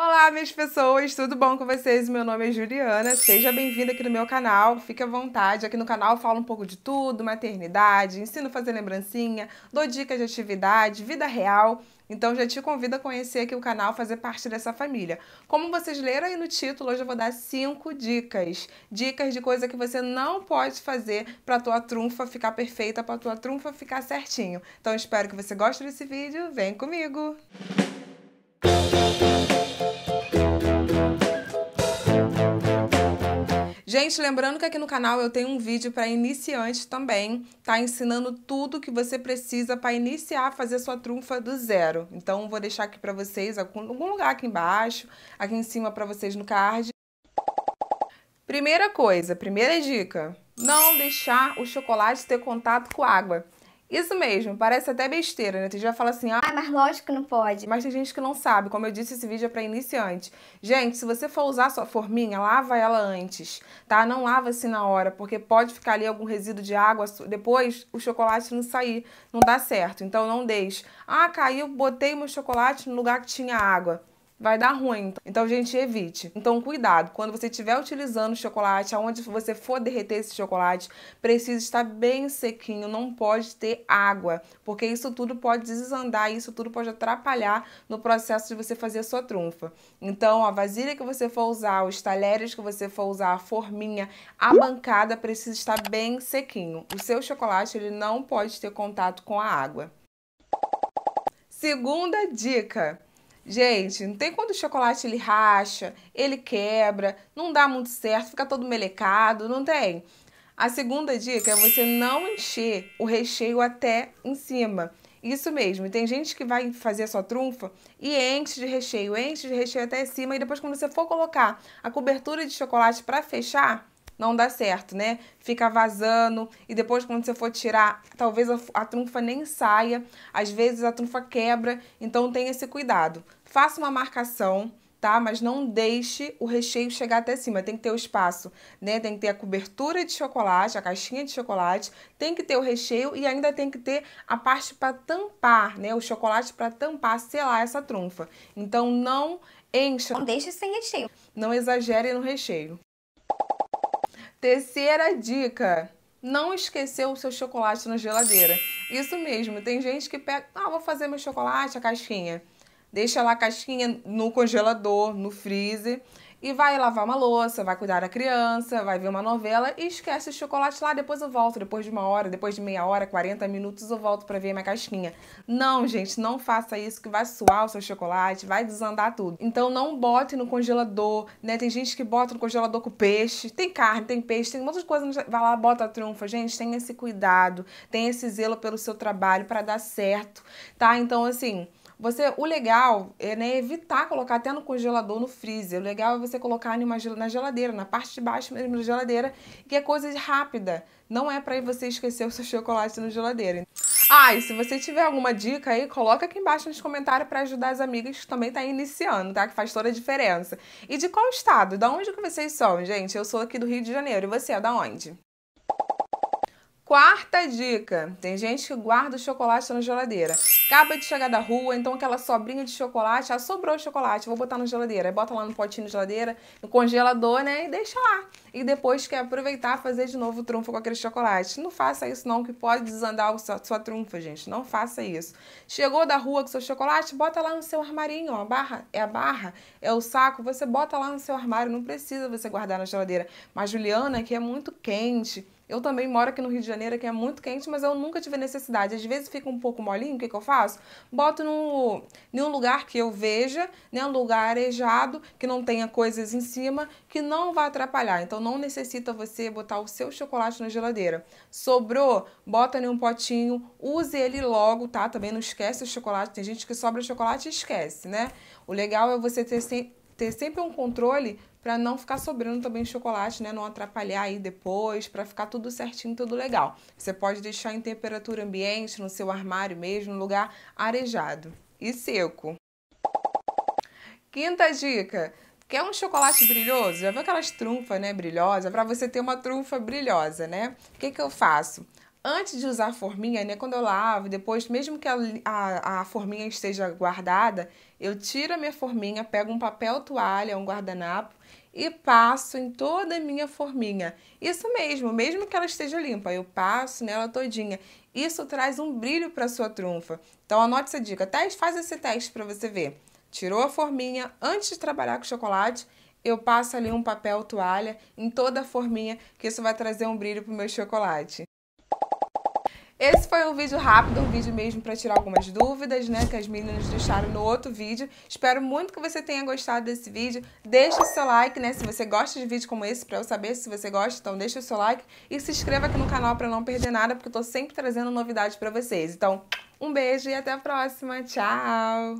Olá, minhas pessoas, tudo bom com vocês? Meu nome é Juliana, seja bem-vinda aqui no meu canal, fique à vontade. Aqui no canal eu falo um pouco de tudo, maternidade, ensino a fazer lembrancinha, dou dicas de atividade, vida real. Então já te convido a conhecer aqui o canal, fazer parte dessa família. Como vocês leram aí no título, hoje eu vou dar cinco dicas. Dicas de coisa que você não pode fazer para tua trunfa ficar perfeita, para tua trunfa ficar certinho. Então espero que você goste desse vídeo, vem comigo! Música Gente, lembrando que aqui no canal eu tenho um vídeo para iniciantes também, tá? Ensinando tudo que você precisa para iniciar a fazer a sua trunfa do zero. Então, vou deixar aqui para vocês, algum lugar aqui embaixo, aqui em cima para vocês no card. Primeira coisa, primeira dica, não deixar o chocolate ter contato com água. Isso mesmo, parece até besteira, né? Tem gente que fala assim, ah, ah, mas lógico que não pode. Mas tem gente que não sabe, como eu disse, esse vídeo é para iniciante. Gente, se você for usar sua forminha, lava ela antes, tá? Não lava assim na hora, porque pode ficar ali algum resíduo de água, depois o chocolate não sair, não dá certo. Então não deixe. Ah, caiu, botei meu chocolate no lugar que tinha água vai dar ruim. Então, gente, evite. Então, cuidado. Quando você estiver utilizando chocolate, aonde você for derreter esse chocolate, precisa estar bem sequinho, não pode ter água, porque isso tudo pode desandar, isso tudo pode atrapalhar no processo de você fazer a sua trunfa. Então, a vasilha que você for usar, os talheres que você for usar, a forminha, a bancada precisa estar bem sequinho. O seu chocolate, ele não pode ter contato com a água. Segunda dica: Gente, não tem quando o chocolate ele racha, ele quebra, não dá muito certo, fica todo melecado, não tem. A segunda dica é você não encher o recheio até em cima. Isso mesmo, tem gente que vai fazer a sua trunfa e enche de recheio, enche de recheio até em cima e depois quando você for colocar a cobertura de chocolate para fechar, não dá certo, né? Fica vazando e depois quando você for tirar, talvez a, a trunfa nem saia, às vezes a trunfa quebra, então tenha esse cuidado faça uma marcação, tá? Mas não deixe o recheio chegar até cima. Tem que ter o espaço, né? Tem que ter a cobertura de chocolate, a caixinha de chocolate, tem que ter o recheio e ainda tem que ter a parte para tampar, né? O chocolate para tampar, selar essa trunfa. Então não encha. Não deixe sem recheio. Não exagere no recheio. Terceira dica: não esquecer o seu chocolate na geladeira. Isso mesmo, tem gente que pega, ah, vou fazer meu chocolate, a caixinha deixa lá a casquinha no congelador, no freezer e vai lavar uma louça, vai cuidar da criança, vai ver uma novela e esquece o chocolate lá, depois eu volto, depois de uma hora, depois de meia hora, 40 minutos eu volto para ver minha casquinha. Não, gente, não faça isso que vai suar o seu chocolate, vai desandar tudo. Então não bote no congelador, né? Tem gente que bota no congelador com peixe, tem carne, tem peixe, tem muitas coisas, vai lá, bota a trunfa. Gente, tem esse cuidado, tem esse zelo pelo seu trabalho para dar certo, tá? Então assim, você, o legal é né, evitar colocar até no congelador, no freezer. O legal é você colocar numa, na geladeira, na parte de baixo mesmo da geladeira, que é coisa rápida. Não é para você esquecer o seu chocolate na geladeira. Ah, e se você tiver alguma dica aí, coloca aqui embaixo nos comentários para ajudar as amigas que também tá iniciando, tá? Que faz toda a diferença. E de qual estado? Da onde que vocês são, gente? Eu sou aqui do Rio de Janeiro. E você é da onde? Quarta dica: tem gente que guarda o chocolate na geladeira. Acaba de chegar da rua, então aquela sobrinha de chocolate, ah, sobrou chocolate, vou botar na geladeira. Aí bota lá no potinho de geladeira, no congelador, né? E deixa lá. E depois quer aproveitar fazer de novo o trunfo com aquele chocolate. Não faça isso, não, que pode desandar a sua, sua trunfa, gente. Não faça isso. Chegou da rua com seu chocolate, bota lá no seu armarinho, ó. A barra, é a barra, é o saco, você bota lá no seu armário, não precisa você guardar na geladeira. Mas Juliana, que é muito quente eu também moro aqui no Rio de Janeiro, que é muito quente, mas eu nunca tive necessidade. Às vezes fica um pouco molinho, o que, que eu faço? Boto no, em um lugar que eu veja, né, um lugar arejado, que não tenha coisas em cima, que não vai atrapalhar. Então não necessita você botar o seu chocolate na geladeira. Sobrou, bota em um potinho, use ele logo, tá? Também não esquece o chocolate. Tem gente que sobra chocolate e esquece, né? O legal é você ter sempre ter sempre um controle para não ficar sobrando também chocolate, né? Não atrapalhar aí depois, para ficar tudo certinho, tudo legal. Você pode deixar em temperatura ambiente, no seu armário mesmo, no lugar arejado e seco. Quinta dica: Quer um chocolate brilhoso? Já viu aquelas trunfas, né, brilhosa? Para você ter uma trunfa brilhosa, né? O que, que eu faço? antes de usar a forminha, né, quando eu lavo, depois, mesmo que a, a, a, forminha esteja guardada, eu tiro a minha forminha, pego um papel toalha, um guardanapo e passo em toda a minha forminha. Isso mesmo, mesmo que ela esteja limpa, eu passo nela todinha. Isso traz um brilho para sua trunfa. Então anote essa dica, Teste, faz esse teste para você ver. Tirou a forminha antes de trabalhar com chocolate, eu passo ali um papel toalha em toda a forminha, que isso vai trazer um brilho para o meu chocolate. Esse foi um vídeo rápido, um vídeo mesmo para tirar algumas dúvidas, né, que as meninas deixaram no outro vídeo. Espero muito que você tenha gostado desse vídeo. Deixa o seu like, né, se você gosta de vídeo como esse, para eu saber se você gosta, então deixa o seu like e se inscreva aqui no canal para não perder nada, porque eu tô sempre trazendo novidades para vocês. Então, um beijo e até a próxima. Tchau.